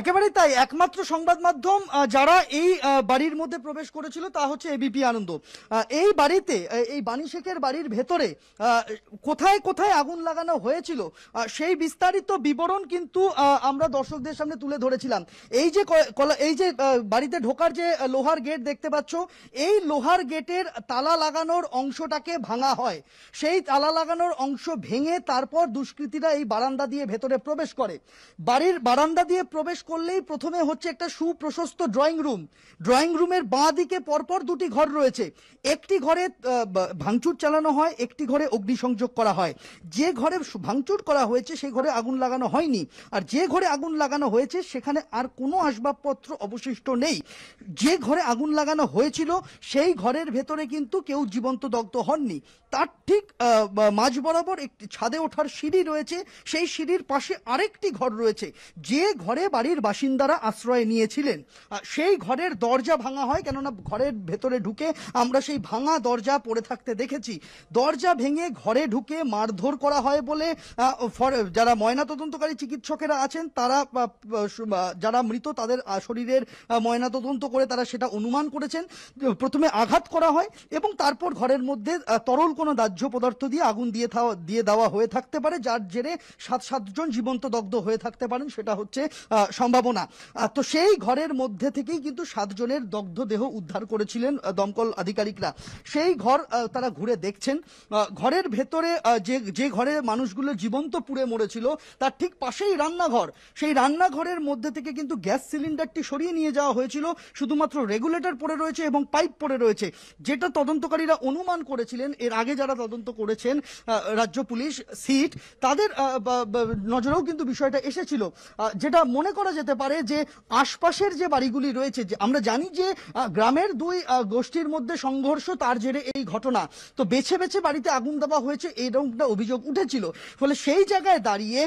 একেবারেই তাই একমাত্র সংবাদ মাধ্যম যারা এই বাড়ির মধ্যে প্রবেশ করেছিল তা হচ্ছে এবিপি আনন্দ এই বাড়িতে এই বাণী শেখের বাড়ির ভেতরে কোথায় কোথায় আগুন লাগানো হয়েছিল সেই বিস্তারিত বিবরণ কিন্তু আমরা দর্শকদের সামনে তুলে ধরেছিলাম এই যে এই যে বাড়িতে ঢোকার যে লোহার গেট দেখতে পাচ্ছ এই লোহার গেটের তালা লাগানোর অংশটাকে ভাঙা হয় সেই তালা লাগানোর অংশ ভেঙে তারপর দুষ্কৃতীরা এই বারান্দা দিয়ে ভেতরে প্রবেশ করে বাড়ির বারান্দা দিয়ে প্রবেশ করলেই প্রথমে হচ্ছে একটা সুপ্রশস্ত ড্রয়িং রুম ড্রয়িং রুমের বাঁ দিকে পরপর দুটি ঘর রয়েছে একটি ঘরে ভাঙচুর চালানো হয় একটি ঘরে অগ্নিসংযোগ করা হয় যে ঘরে ভাঙচুর করা হয়েছে সেই ঘরে আগুন লাগানো হয়নি আর যে ঘরে আগুন লাগানো হয়েছে সেখানে আর কোনো আসবাবপত্র অবশিষ্ট নেই যে ঘরে আগুন লাগানো হয়েছিল সেই ঘরের ভেতরে কিন্তু কেউ জীবন্ত দগ্ধ হননি তার ঠিক মাঝ বরাবর একটি ছাদে ওঠার সিঁড়ি রয়েছে সেই সিঁড়ির পাশে আরেকটি ঘর রয়েছে যে ঘরে বাড়ির বাড়ির বাসিন্দারা আশ্রয় নিয়েছিলেন সেই ঘরের দরজা ভাঙা হয় কেননা ঘরের ভেতরে ঢুকে আমরা সেই ভাঙা দরজা পড়ে থাকতে দেখেছি দরজা ভেঙে ঘরে ঢুকে মারধর করা হয় বলে যারা ময়নাতদন্তকারী চিকিৎসকেরা আছেন তারা যারা মৃত তাদের শরীরের ময়নাতদন্ত করে তারা সেটা অনুমান করেছেন প্রথমে আঘাত করা হয় এবং তারপর ঘরের মধ্যে তরল কোনো দাহ্য পদার্থ দিয়ে আগুন দিয়ে দিয়ে দেওয়া হয়ে থাকতে পারে যার জেরে সাত সাতজন জীবন্ত দগ্ধ হয়ে থাকতে পারেন সেটা হচ্ছে সম্ভাবনা তো সেই ঘরের মধ্যে থেকেই কিন্তু সাতজনের দগ্ধ দেহ উদ্ধার করেছিলেন দমকল আধিকারিকরা সেই ঘর তারা ঘুরে দেখছেন ঘরের ভেতরে যে যে ঘরে মানুষগুলো জীবন্ত পুড়ে মরেছিল তার ঠিক পাশেই রান্নাঘর সেই রান্নাঘরের মধ্যে থেকে কিন্তু গ্যাস সিলিন্ডারটি সরিয়ে নিয়ে যাওয়া হয়েছিল শুধুমাত্র রেগুলেটর পড়ে রয়েছে এবং পাইপ পড়ে রয়েছে যেটা তদন্তকারীরা অনুমান করেছিলেন এর আগে যারা তদন্ত করেছেন রাজ্য পুলিশ সিট তাদের নজরেও কিন্তু বিষয়টা এসেছিল যেটা মনে করা যেতে পারে যে আশপাশের যে বাড়িগুলি রয়েছে যে আমরা জানি যে গ্রামের দুই গোষ্ঠীর মধ্যে সংঘর্ষ তার জেরে এই ঘটনা তো বেছে বেছে বাড়িতে আগুন দেওয়া হয়েছে একটা অভিযোগ উঠেছিল ফলে সেই জায়গায় দাঁড়িয়ে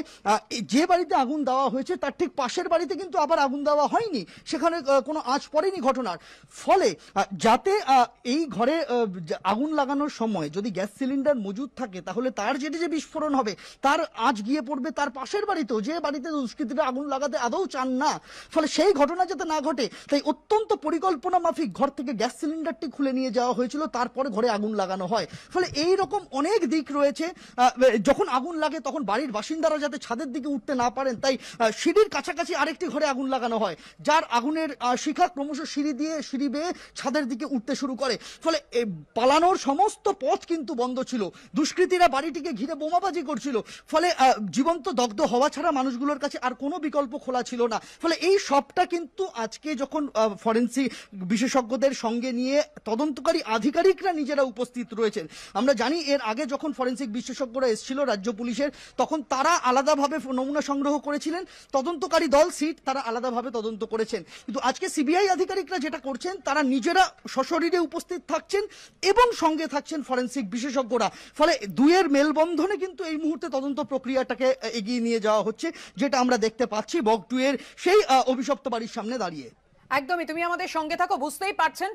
যে বাড়িতে আগুন দেওয়া হয়েছে তার ঠিক পাশের বাড়িতে কিন্তু আবার আগুন দেওয়া হয়নি সেখানে কোনো আঁচ পড়েনি ঘটনার ফলে যাতে এই ঘরে আগুন লাগানোর সময় যদি গ্যাস সিলিন্ডার মজুদ থাকে তাহলে তার যেটি যে বিস্ফোরণ হবে তার আজ গিয়ে পড়বে তার পাশের বাড়িতেও যে বাড়িতে দুষ্কৃতীরা আগুন লাগাতে আদৌ চান না ফলে সেই ঘটনা যাতে না ঘটে তাই অত্যন্ত পরিকল্পনা মাফিক ঘর থেকে গ্যাস সিলিন্ডারটি খুলে নিয়ে যাওয়া হয়েছিল তারপরে ঘরে আগুন লাগানো হয় ফলে এই রকম অনেক দিক রয়েছে যখন আগুন লাগে তখন বাড়ির বাসিন্দারা যাতে ছাদের দিকে উঠতে না পারেন তাই সিঁড়ির কাছাকাছি আরেকটি ঘরে আগুন লাগানো হয় যার আগুনের শিখা ক্রমশ সিঁড়ি দিয়ে সিঁড়ি বেয়ে ছাদের দিকে উঠতে শুরু করে ফলে পালানোর সমস্ত পথ কিন্তু বন্ধ ছিল দুষ্কৃতীরা বাড়িটিকে ঘিরে বোমাবাজি করছিল ফলে জীবন্ত দগ্ধ হওয়া ছাড়া মানুষগুলোর কাছে আর কোনো বিকল্প খোলা ছিল ছিল না ফলে এই সবটা কিন্তু আজকে যখন ফরেন্সিক বিশেষজ্ঞদের সঙ্গে নিয়ে তদন্তকারী আধিকারিকরা নিজেরা উপস্থিত রয়েছেন আমরা জানি এর আগে যখন ফরেন্সিক বিশেষজ্ঞরা এসেছিল রাজ্য পুলিশের তখন তারা আলাদাভাবে নমুনা সংগ্রহ করেছিলেন তদন্তকারী দল সিট তারা আলাদাভাবে তদন্ত করেছেন কিন্তু আজকে সিবিআই আধিকারিকরা যেটা করছেন তারা নিজেরা সশরীরে উপস্থিত থাকছেন এবং সঙ্গে থাকছেন ফরেন্সিক বিশেষজ্ঞরা ফলে দুয়ের মেলবন্ধনে কিন্তু এই মুহূর্তে তদন্ত প্রক্রিয়াটাকে এগিয়ে নিয়ে যাওয়া হচ্ছে যেটা আমরা দেখতে পাচ্ছি বক টুয়ে সেই অভিশপ্ত বাড়ির সামনে দাঁড়িয়ে একদমই তুমি আমাদের সঙ্গে থাকো বুঝতেই পারছেন